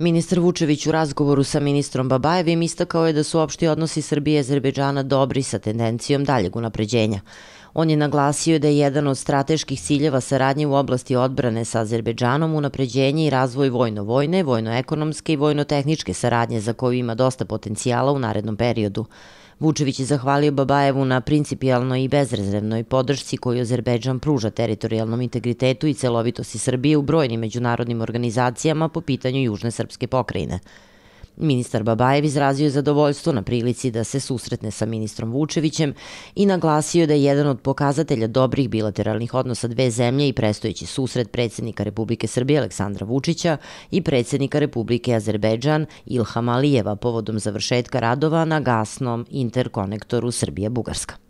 Ministar Vučević u razgovoru sa ministrom Babajevim istakao je da su opšti odnosi Srbije i Azerbejdžana dobri sa tendencijom daljeg unapređenja. On je naglasio da je jedan od strateških ciljeva saradnje u oblasti odbrane sa Azerbeđanom unapređenje i razvoj vojno-vojne, vojno-ekonomske i vojno-tehničke saradnje za koju ima dosta potencijala u narednom periodu. Vučević je zahvalio Babajevu na principijalnoj i bezrezrevnoj podršci koju Azerbejdžan pruža teritorijalnom integritetu i celovitosti Srbije u brojnim međunarodnim organizacijama po pitanju Južne srpske pokrajine – Ministar Babajev izrazio je zadovoljstvo na prilici da se susretne sa ministrom Vučevićem i naglasio da je jedan od pokazatelja dobrih bilateralnih odnosa dve zemlje i prestojeći susret predsednika Republike Srbije Aleksandra Vučića i predsednika Republike Azerbejdžan Ilham Alijeva povodom završetka radova na gasnom interkonektoru Srbija-Bugarska.